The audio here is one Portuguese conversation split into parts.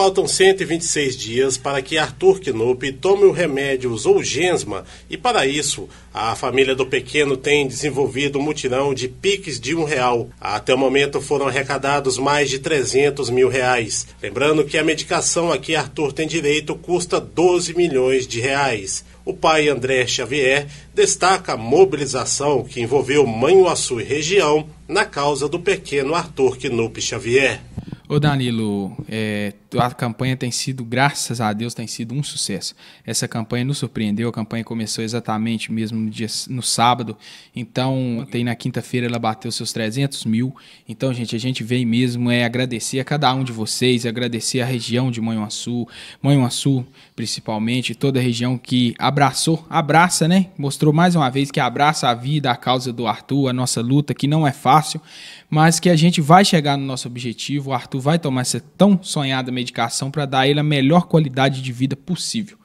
Faltam 126 dias para que Arthur Knopp tome o remédio Zolgensma e, para isso, a família do pequeno tem desenvolvido um mutirão de piques de um real. Até o momento foram arrecadados mais de 300 mil reais. Lembrando que a medicação a que Arthur tem direito custa 12 milhões de reais. O pai André Xavier destaca a mobilização que envolveu Manhuaçu e região na causa do pequeno Arthur Knopp Xavier. Ô Danilo, é, a campanha tem sido, graças a Deus, tem sido um sucesso. Essa campanha nos surpreendeu, a campanha começou exatamente mesmo no, dia, no sábado, então tem na quinta-feira ela bateu seus 300 mil. Então, gente, a gente vem mesmo é agradecer a cada um de vocês, agradecer a região de Manhuaçu, Manhuaçu principalmente, toda a região que abraçou, abraça, né? Mostrou mais uma vez que abraça a vida, a causa do Arthur, a nossa luta, que não é fácil, mas que a gente vai chegar no nosso objetivo, o Arthur tu vai tomar essa tão sonhada medicação para dar a ele a melhor qualidade de vida possível.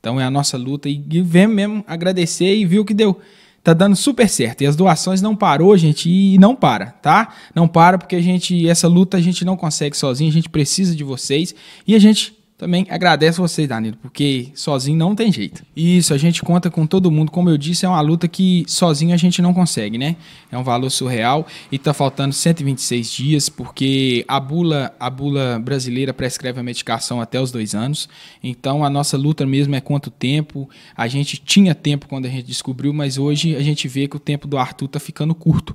Então é a nossa luta e vem mesmo agradecer e viu que deu. Tá dando super certo. E as doações não parou, gente, e não para, tá? Não para porque a gente essa luta a gente não consegue sozinho, a gente precisa de vocês e a gente também agradeço vocês, Danilo, porque sozinho não tem jeito. Isso, a gente conta com todo mundo. Como eu disse, é uma luta que sozinho a gente não consegue, né? É um valor surreal e tá faltando 126 dias, porque a bula, a bula brasileira prescreve a medicação até os dois anos. Então a nossa luta mesmo é quanto tempo. A gente tinha tempo quando a gente descobriu, mas hoje a gente vê que o tempo do Arthur tá ficando curto.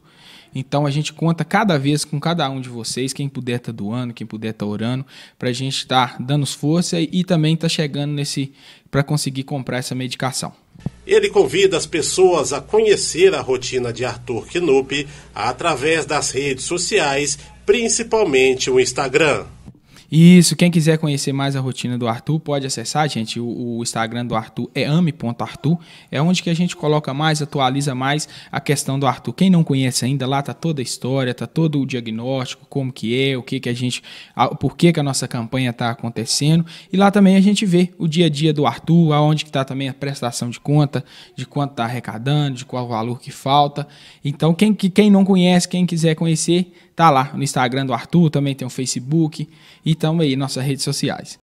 Então a gente conta cada vez com cada um de vocês, quem puder estar tá doando, quem puder estar tá orando, para a gente estar tá dando força e, e também estar tá chegando nesse para conseguir comprar essa medicação. Ele convida as pessoas a conhecer a rotina de Arthur Knupp através das redes sociais, principalmente o Instagram. Isso, quem quiser conhecer mais a rotina do Arthur, pode acessar, gente. O, o Instagram do Arthur é ame.arthur. É onde que a gente coloca mais, atualiza mais a questão do Arthur. Quem não conhece ainda, lá tá toda a história, tá todo o diagnóstico, como que é, o que que a gente, a, por que que a nossa campanha tá acontecendo. E lá também a gente vê o dia a dia do Arthur, aonde que tá também a prestação de conta, de quanto tá arrecadando, de qual valor que falta. Então, quem, que, quem não conhece, quem quiser conhecer, tá lá no Instagram do Arthur, também tem o Facebook e e então, aí nossas redes sociais.